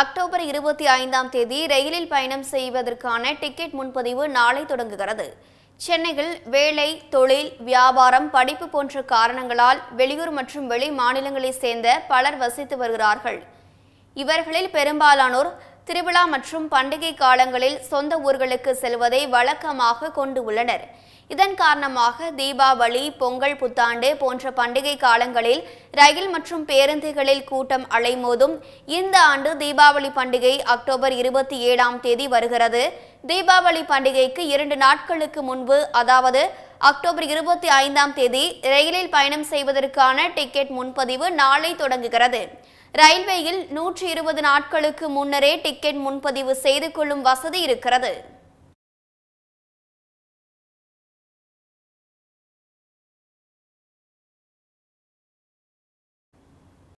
October இருபத்தி ஐந்தாம் தேதி ரயிலில் பயணம் செய்வதற்கான டிக்கெட் முன்பதிவு நாளை தொடங்குகிறது சென்னையில் வேலை தொழில் வியாபாரம் படிப்பு போன்ற காரணங்களால் வெளியூர் மற்றும் வெளி மாநிலங்களைச் சேர்ந்த பலர் வசித்து வருகிறார்கள் இவர்களில் பெரும்பாலானோர் திருவிழா மற்றும் பண்டிகை காலங்களில் சொந்த ஊர்களுக்கு செல்வதை வழக்கமாக கொண்டு உள்ளனர் இதன் காரணமாக தீபாவளி பொங்கல் புத்தாண்டு போன்ற பண்டிகை காலங்களில் ரயில் மற்றும் பேருந்துகளில் கூட்டம் அலைமோதும் இந்த ஆண்டு தீபாவளி பண்டிகை அக்டோபர் இருபத்தி ஏழாம் தேதி வருகிறது தீபாவளி பண்டிகைக்கு இரண்டு நாட்களுக்கு முன்பு அதாவது அக்டோபர் இருபத்தி ஐந்தாம் தேதி ரயிலில் பயணம் செய்வதற்கான டிக்கெட் முன்பதிவு நாளை தொடங்குகிறது ரயில்வேயில் நூற்றி இருபது நாட்களுக்கு முன்னரே டிக்கெட் முன்பதிவு செய்து கொள்ளும் வசதி இருக்கிறது